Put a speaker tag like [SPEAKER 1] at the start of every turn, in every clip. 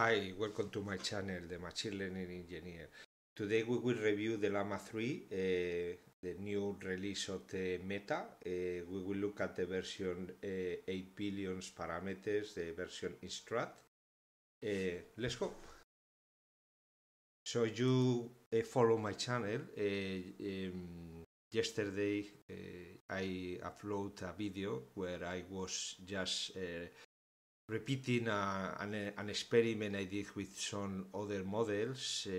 [SPEAKER 1] Hi, welcome to my channel, the Machine Learning Engineer. Today we will review the Llama 3, eh, the new release of the Meta. Eh, we will look at the version 8 eh, billions parameters, the version Instrat. let's go. So you follow my channel. Em, yesterday I uploaded a video where I was just repeating a, an, an, experiment I did with some other models. Uh,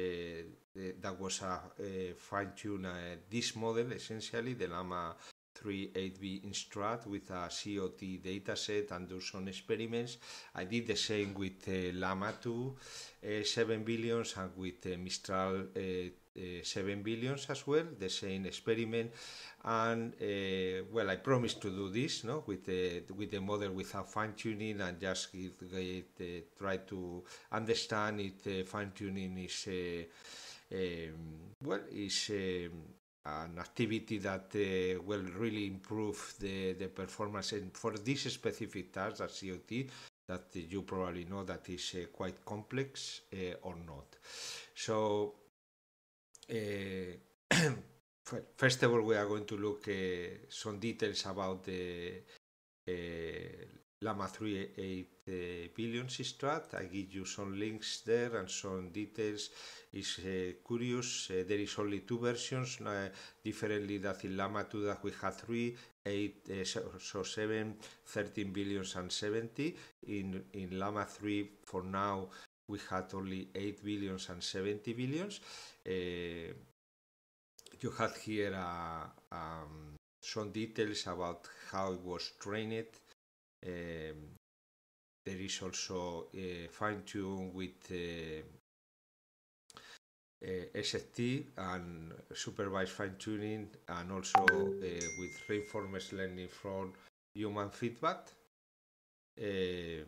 [SPEAKER 1] eh, that was a, a eh, fine tune uh, this model essentially the llama 38B Instruct with a COT dataset and do some experiments. I did the same with uh, Llama 2, uh, 7 billions, and with uh, Mistral uh, uh, 7 billions as well, the same experiment. And uh, well, I promised to do this no, with, the, with the model without fine tuning and just give, try to understand if fine tuning is. Um, well, is um, an activity that uh, will really improve the, the performance and for this specific task that COT that you probably know that is uh, quite complex uh, or not. So uh, first of all we are going to look uh, some details about the uh, Lama eight billion strat. I give you some links there and some details is curious. there is only two versions, differently That in Lama 2 that we had three, 8, eh, so 7, 13 billions and 70. In, in Lama 3, for now, we had only 8 billions and 70 billions. Uh, you had here uh, um, some details about how it was trained. Um, there is also fine tune with uh, Eh, SFT and supervised fine tuning, and also eh, with reinforcement learning from human feedback. Eh,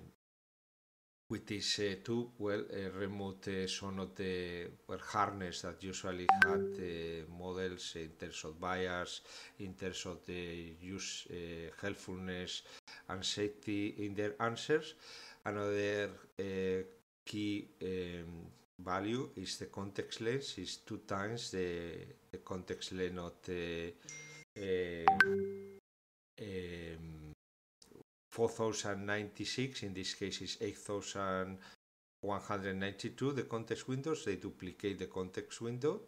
[SPEAKER 1] with this uh, two, well, uh, remote uh, some of the well, harness that usually had models in terms of bias, in terms of the use helpfulness and safety in their answers. Another key um, value is the context length is two times the, the context length of the uh, eh, um, 4096 in this case is 8192 the context windows they duplicate the context window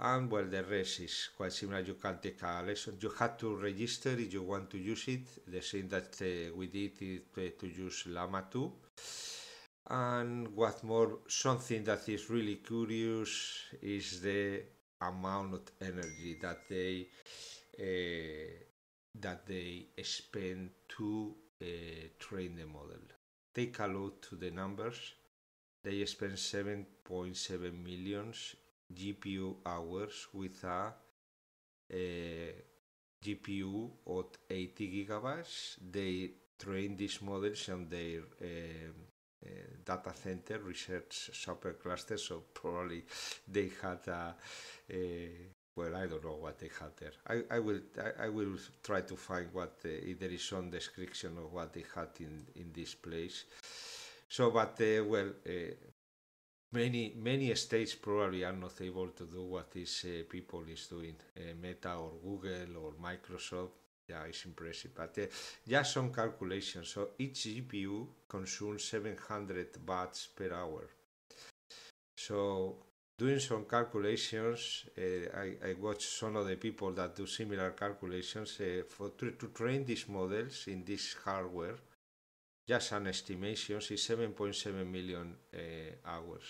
[SPEAKER 1] and well the rest is quite similar you can take a lesson you have to register if you want to use it the same that uh, we did it, uh, to use llama 2 and what's more, something that is really curious is the amount of energy that they uh, that they spend to uh, train the model. Take a look to the numbers. They spend 7.7 million GPU hours with a, a eh, GPU of 80 gigabytes. They train these models on their um, data center research super cluster. So probably they had a, a, well, I don't know what they had there. I, I will I, I will try to find what if there is some description of what they had in in this place. So, but uh, well. Uh, many many states probably are not able to do what these uh, people is doing, uh, Meta or Google or Microsoft yeah, it's impressive. But uh, just some calculations. So each GPU consumes 700 watts per hour. So doing some calculations, uh, I, I watched some of the people that do similar calculations uh, for to, to train these models in this hardware. Just an estimation is 7.7 million eh, hours.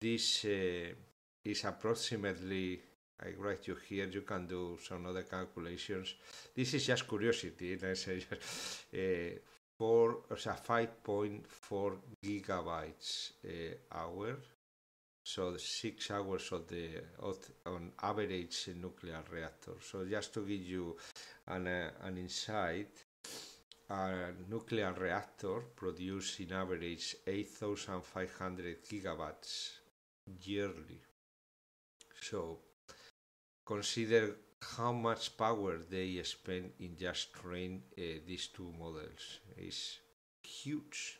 [SPEAKER 1] This is approximately I write you here, you can do some other calculations. This is just curiosity, let's say, uh, four, 5.4 gigabytes uh, hour. So six hours of the on average nuclear reactor. So just to give you an, uh, an insight, a nuclear reactor produces in average 8,500 gigawatts yearly. So consider how much power they spend in just train uh, these two models is huge.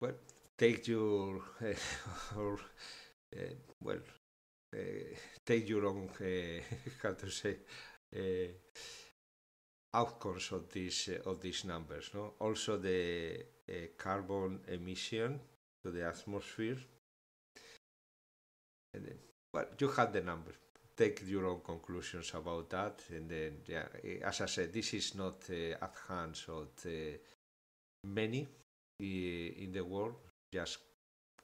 [SPEAKER 1] Well, take your uh, or uh, well, uh, take your own uh, how to say uh, outcomes of these of these numbers. No, also the carbon emission to the atmosphere well, you have the numbers. Take your own conclusions about that, and then yeah, eh, as I said, this is not uh, at hands of eh, many in the world. Just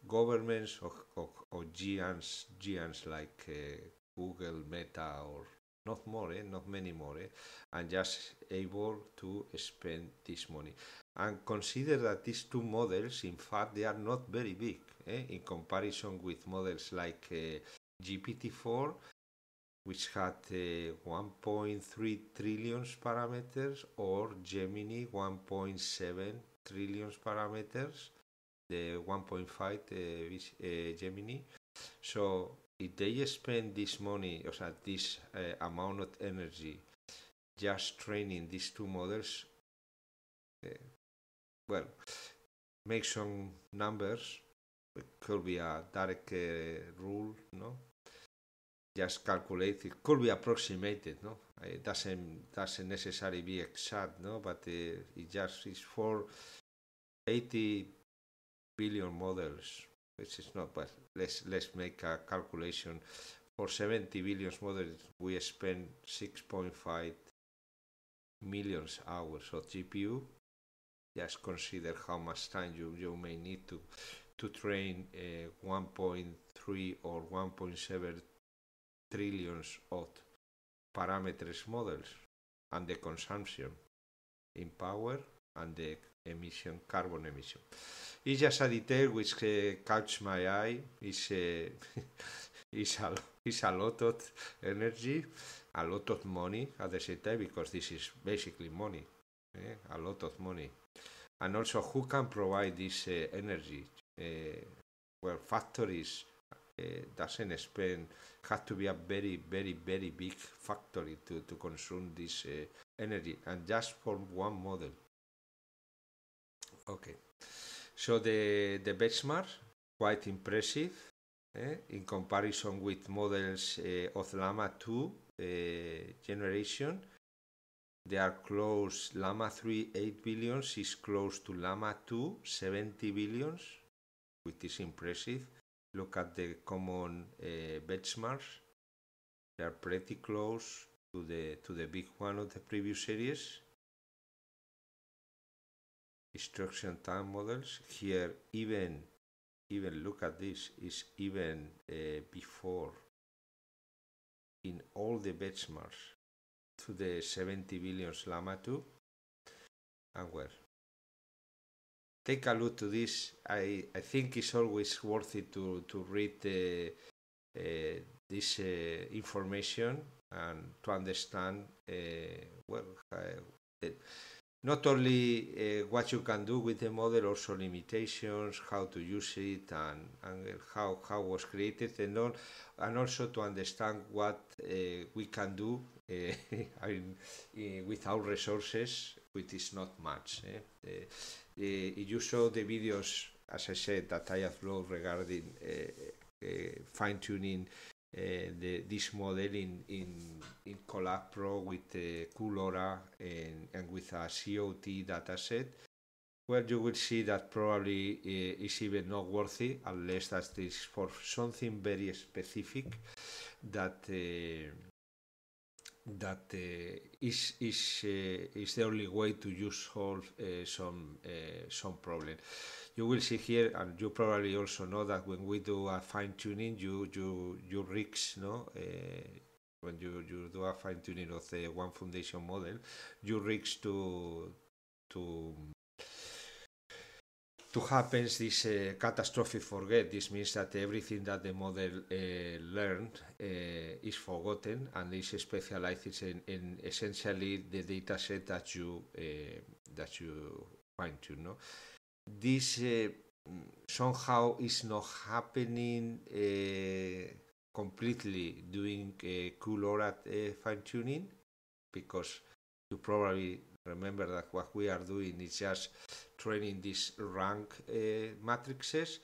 [SPEAKER 1] governments or, or, or giants, giants like Google, Meta, or not more, eh? not many more, eh? and just able to spend this money. And consider that these two models, in fact, they are not very big eh, in comparison with models like eh, GPT-4, which had eh, 1.3 trillion parameters, or Gemini 1.7 trillion parameters, the 1.5 eh, Gemini. So if they spend this money, or this uh, amount of energy, just training these two models, uh, well, make some numbers it could be a direct uh, rule, no? Just calculate. It could be approximated, no? It eh, doesn't doesn't necessarily be exact, no? But uh, it just is for 80 billion models, which is not bad. Let's let's make a calculation. For 70 billion models, we spend 6.5 millions hours of GPU. Just consider how much time you, you may need to to train uh, 1.3 or 1.7 trillions of parameters models and the consumption in power and the emission carbon emission. It's just a detail which uh, catch my eye. It's, uh, it's, a, it's a lot of energy, a lot of money at the same time because this is basically money, eh? a lot of money. And also, who can provide this uh, energy Eh, where factories eh, doesn't spend has to be a very very very big factory to, to consume this eh, energy and just for one model okay so the the benchmark quite impressive eh? in comparison with models uh, of llama 2 uh, generation they are close llama 3 8 billions is close to llama 2 70 billions which is impressive. Look at the common uh, benchmarks; they are pretty close to the to the big one of the previous series. Instruction time models here even even look at this is even uh, before in all the benchmarks to the 70 billion Llama 2 and where take a look to this. I, I think it's always worth it to, to read uh, this uh, information and to understand uh, well uh, not only uh, what you can do with the model, also limitations, how to use it, and, and how how was created, and all, and also to understand what uh, we can do in, in, without resources which is not much. Eh? if eh, eh, you saw the videos, as I said, that I have brought regarding eh, fine tuning the, this model in, in, in Collab Pro with uh, Coolora and, and with a COT dataset, well, you will see that probably uh, is even not worthy unless that is for something very specific that uh, that uh, is is uh, is the only way to use solve uh, some some problem. You will see here, and you probably also know that when we do a fine tuning, you you you rigs, no when you, you do a fine tuning of the one foundation model, you reach to to to happen this uh, catastrophe forget. This means that everything that the model uh, learned uh, is forgotten and is specialized in, in, essentially the data set that you uh, that you fine tune. No? This uh, somehow is not happening uh, completely during uh, cool or at fine tuning because you probably Remember that what we are doing is just training these rank uh, matrices,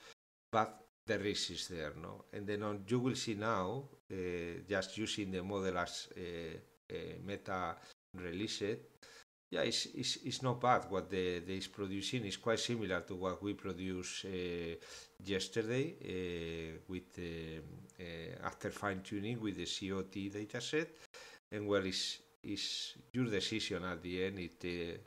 [SPEAKER 1] but the risk is there, no? And then on, you will see now, uh, just using the model as uh, uh meta release it, yeah, it's, it's, it's not bad. What the, they is producing is quite similar to what we produced uh, yesterday uh, with um, uh, after fine tuning with the COT dataset, and it's. Is your decision at the end it, uh,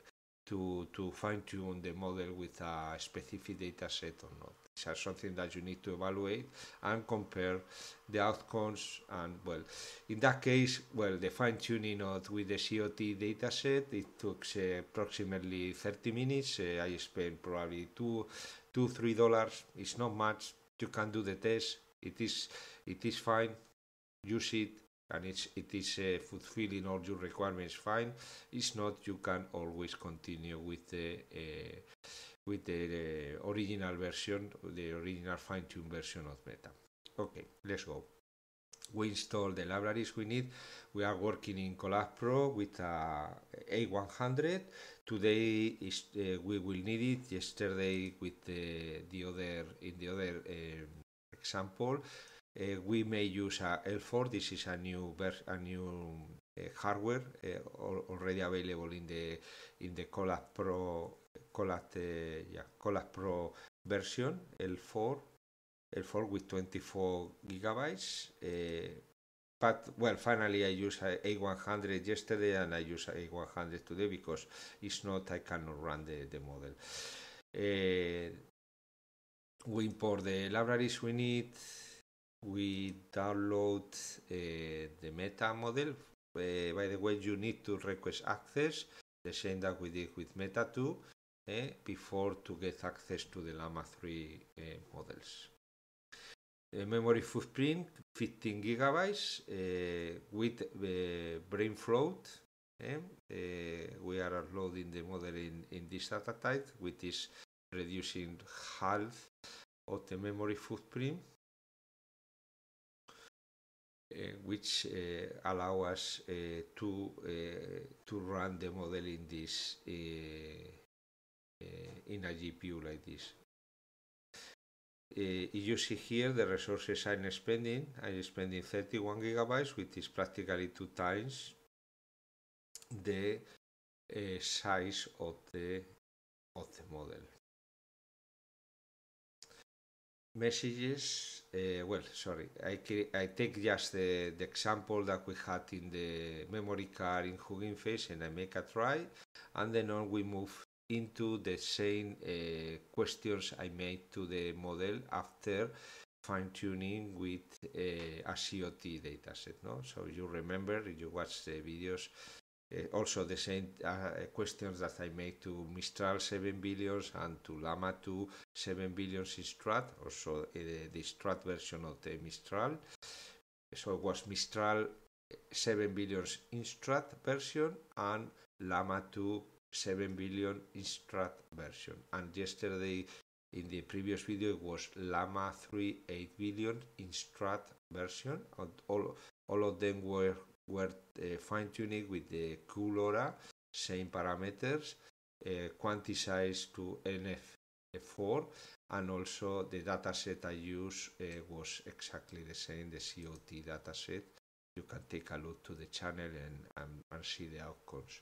[SPEAKER 1] to, to fine-tune the model with a specific data set or not. It's something that you need to evaluate and compare the outcomes and well, in that case, well, the fine-tuning of with the COT data set, it took uh, approximately 30 minutes. Uh, I spent probably two, two, three dollars. It's not much. You can do the test. It is, it is fine. Use it and it's, it is uh, fulfilling all your requirements fine. If not, you can always continue with the uh, with the uh, original version, the original fine-tuned version of Meta. Okay, let's go. We install the libraries we need. We are working in Collab Pro with uh, a A100. Today is, uh, we will need it. Yesterday with the, the other in the other um, example Eh, we may use a L4. This is a new a new eh, hardware eh, already available in the in the Colab Pro Colab yeah, Colab Pro version L4 L4 with 24 gigabytes. but well, finally I use a A100 yesterday and I use a A100 today because it's not I cannot run the the model. we import the libraries we need we download uh, the meta model. Uh, by the way, you need to request access, the same that we did with meta 2, eh, before to get access to the Llama 3 uh, models. memory footprint 15 gigabytes with brain float. we are uploading the model in, in this data type, which is reducing half of the memory footprint. Uh, which uh, allow us uh, to to run the model in this in a GPU like this. Uh, you see here the resources I'm spending. I'm spending 31 gigabytes, which is practically two times the uh, size of the of the model messages. Uh, well, sorry, I, I take just the, the example that we had in the memory card in Hugging Face and I make a try, and then on we move into the same uh, questions I made to the model after fine tuning with uh, a COT dataset. No? So you remember, you watch the videos Eh, also the same uh, questions that I made to Mistral 7 billions and to Llama 2 7 billions in Strat, also eh, the Strat version of the Mistral. So it was Mistral 7 billions in Strat version and Llama 2 7 billion in Strat version. And yesterday in the previous video it was Llama 3 8 billion in Strat version. And all, all of them were were uh, fine-tuning with the Coolora same parameters, uh, quantized to NF4, and also the dataset I use uh, was exactly the same, the COT dataset. You can take a look to the channel and, and, and see the outcomes.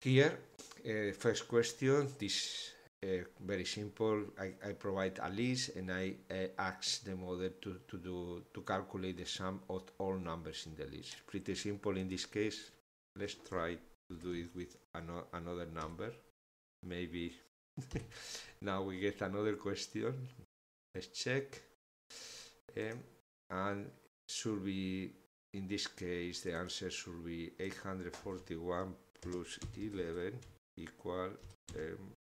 [SPEAKER 1] Here, uh, first question, this uh, very simple. I, I provide a list and I uh, ask the model to, to do to calculate the sum of all numbers in the list. Pretty simple in this case. Let's try to do it with ano another number. Maybe now we get another question. Let's check. Um, and should be in this case the answer should be 841 plus 11 equal um,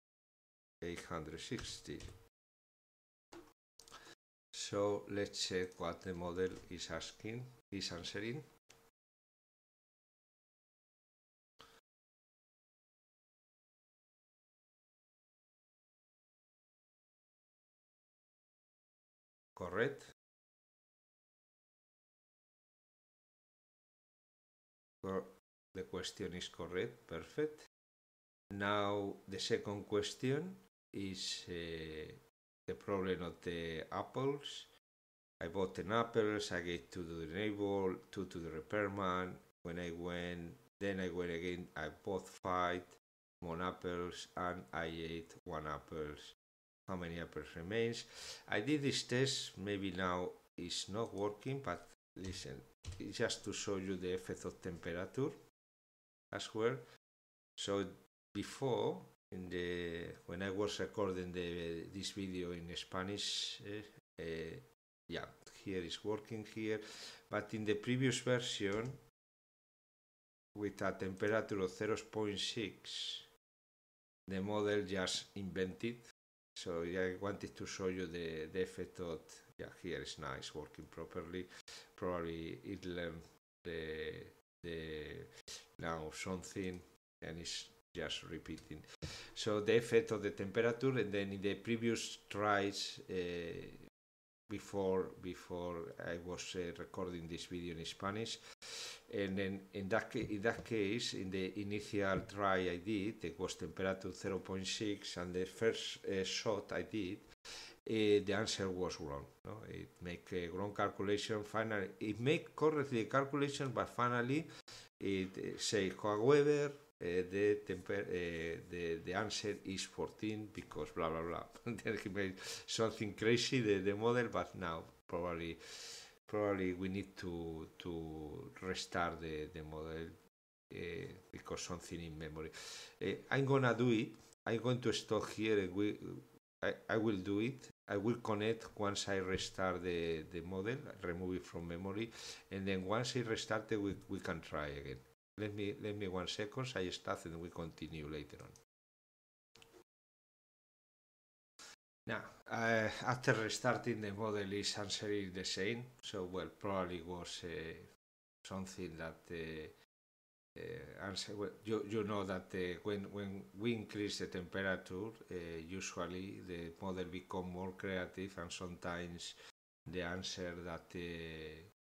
[SPEAKER 1] 860. So let's check what the model is asking, is answering. Correct. the question is correct, perfect. Now the second question is uh, the problem of the apples. I bought an apples, I gave two to the neighbor, two to the repairman. When I went, then I went again, I bought five more apples and I ate one apples. How many apples remains? I did this test, maybe now it's not working, but listen, it's just to show you the effect of temperature as well. So before in the when I was recording the this video in Spanish. Uh, uh, yeah, here is working here, but in the previous version with a temperature of 0.6, the model just invented. So yeah, I wanted to show you the, the effect of, yeah, here is nice, working properly. Probably it learned the, the, now something and it's just repeating. So the effect of the temperature, and then in the previous tries uh, before before I was uh, recording this video in Spanish, and then in that in that case, in the initial try I did, it was temperature 0.6, and the first uh, shot I did. Uh, the answer was wrong. No? It make a wrong calculation. Finally, it make correctly calculation, but finally, it uh, say however the eh, temper eh, answer is 14 because blah blah blah something crazy the, the model but now probably probably we need to to restart the, the model eh, because something in memory i'm gonna do it i'm going to stop here and we I, I will do it I will connect once I restart the, the model, remove it from memory, and then once I restart it, we, we can try again. Let me, let me one second. I start and we continue later on. Now, uh, after restarting the model is answering the same. So, well, probably was uh, something that uh, uh answer, well, you, you know that uh, when, when we increase the temperature, uh, usually the model become more creative and sometimes the answer that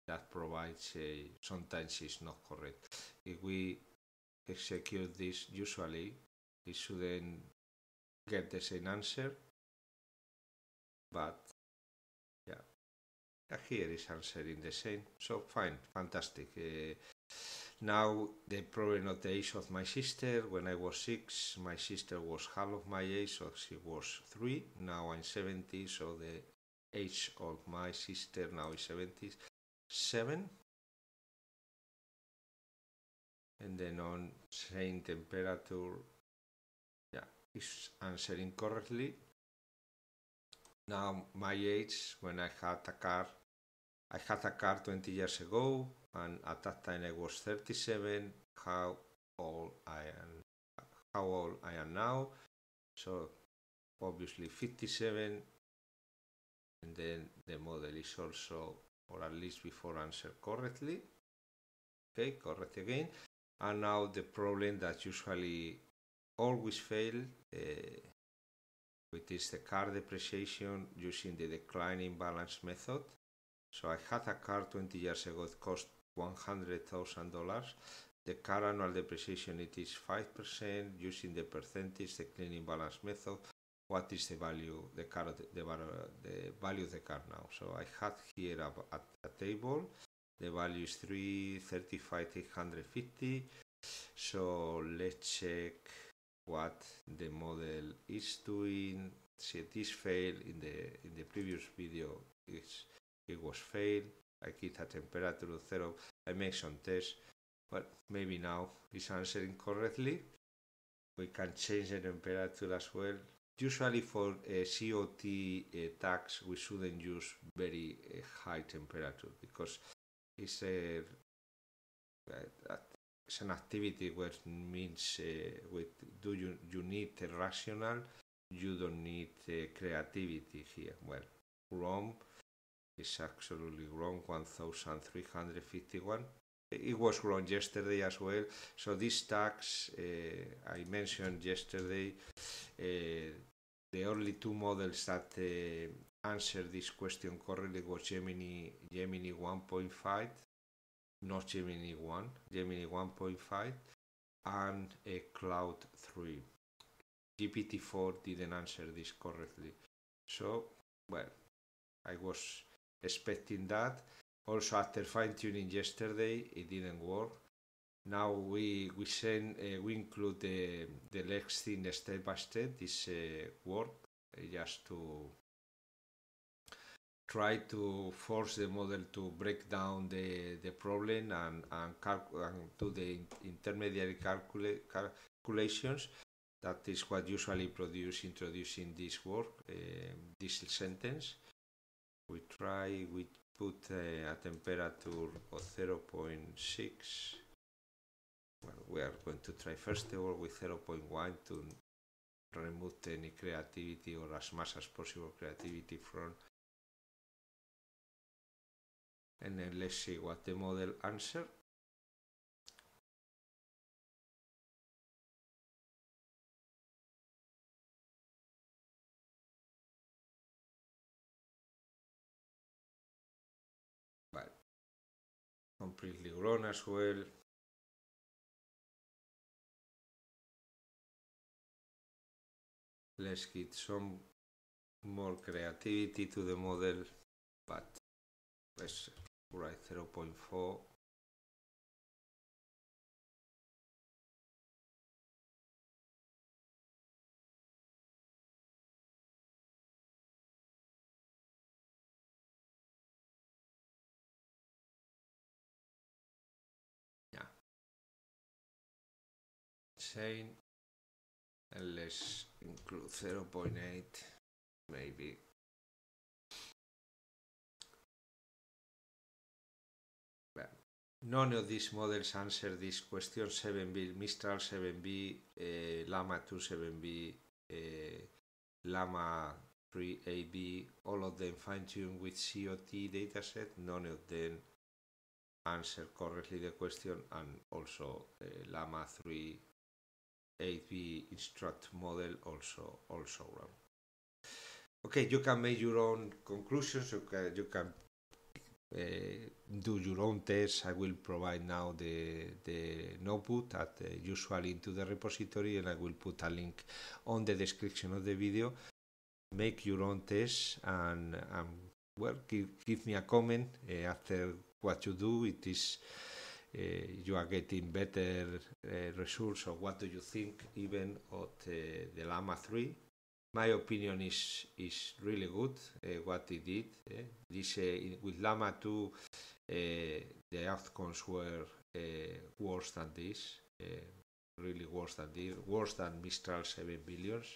[SPEAKER 1] that provides a sometimes is not correct. If we execute this usually, we shouldn't get the same answer, but yeah, here is answering the same. So fine, fantastic. Uh, now the problem of the age of my sister. When I was six, my sister was half of my age, so she was three. Now I'm 70, so the age of my sister now is 70. 7 and then on same temperature yeah is answering correctly now my age when i had a car i had a car 20 years ago and at that time i was 37 how old i am how old i am now so obviously 57 and then the model is also or at least before answer correctly. Okay, correct again. And now the problem that usually always fail, uh, which is the car depreciation using the declining balance method. So I had a car 20 years ago, it cost $100,000. The car annual depreciation, it is 5% using the percentage declining balance method what is the value the car the, the value of the car now. So I had here at a table the value is 335 850 so let's check what the model is doing see this fail in the in the previous video it's, it was failed I keep a temperature of zero I make some tests but maybe now it's answering correctly we can change the temperature as well Usually for uh, COT uh, tax, we shouldn't use very uh, high temperature because it's a it's an activity which means with do you you need a rational, you don't need creativity here. Well, Rome is absolutely wrong, 1351 it was grown yesterday as well. So these tags uh, I mentioned yesterday, uh, the only two models that uh, this question correctly was Gemini Gemini 1.5, not Gemini 1, Gemini 1.5, and a Cloud 3. GPT-4 didn't answer this correctly. So, well, I was expecting that also, after fine tuning yesterday, it didn't work. Now we we send uh, we include the the next thing step by step. This uh, work uh, just to try to force the model to break down the, the problem and, and, and do the intermediary calcula- calculations. That is what usually produce introducing this work, uh, this sentence. We try, we put a temperature of 0.6 well we are going to try first of all with 0.1 to remove any creativity or as much as possible creativity from and then let's see what the model answer Olona, Suert... Les kits són molt creativity to the model, but let's right 0.4 chain and let's include 0.8 maybe None of these models answer this question 7B, Mistral 7B, uh, eh, Llama 2 7B, uh, eh, Llama 3AB, all of them fine-tuned with COT dataset, none of them answer correctly the question and also uh, Llama 3 AV instruct model also also run. Okay, you can make your own conclusions. You can you can uh, do your own tests. I will provide now the the notebook at uh, usually into the repository, and I will put a link on the description of the video. Make your own test and and well, give give me a comment uh, after what you do. It is Eh, you are getting better uh, results, or what do you think, even of the, Lama 3. My opinion is, is really good eh, what he did. Eh? This, with Lama 2, the outcomes were worse than this, really worse than this, worse than Mistral 7 billions.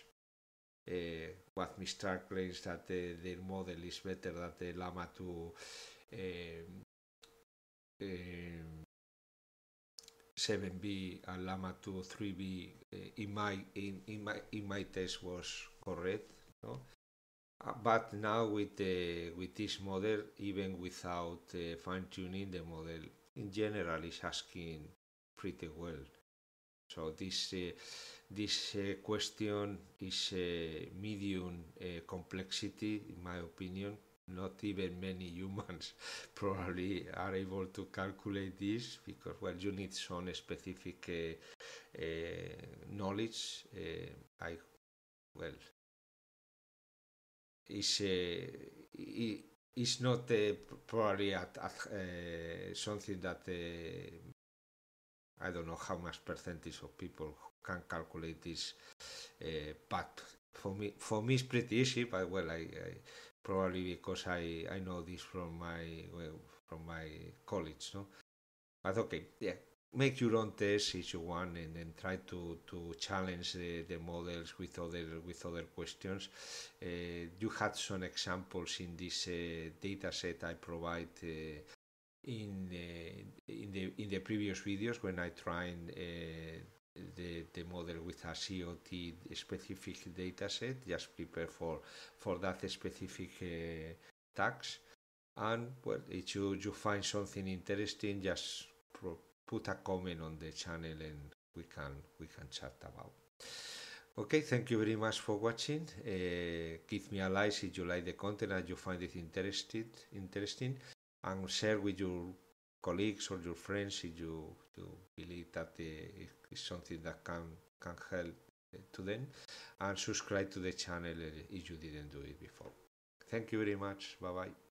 [SPEAKER 1] Uh, what Mistral claims that their model is better than the Llama 2 7B and 2, 3B uh, in my test was correct. No? ahora uh, but now with the eh, with this model, even without uh, eh, fine tuning the model, in general is asking pretty well. So this eh, this question is medium complexity, in my opinion, not even many humans probably are able to calculate this because well you need some specific uh, uh, knowledge uh, i well is uh, it, it's not uh, probably at, at uh, something that i don't know how much percentage of people can calculate this but for me for me it's pretty easy but well i, I probably because I, I know this from my well, from my college, no? But okay, yeah, make your own test if you want, and then try to, to challenge the, the models with other with other questions. Uh, you had some examples in this uh, data set I provide. Uh, in uh, in the in the previous videos when I tried uh, the, the model with a COT specific dataset, just prepare for, for that specific uh, tax. And well, if you, you find something interesting, just pro- put a comment on the channel and we can we can chat about. Okay, thank you very much for watching. Uh, give me a like if you like the content and you find it interested, interesting, and share with your colleagues or your friends if you, you believe that uh, eh, it's something that can can help eh, to them and subscribe to the channel eh, if you didn't do it before thank you very much bye bye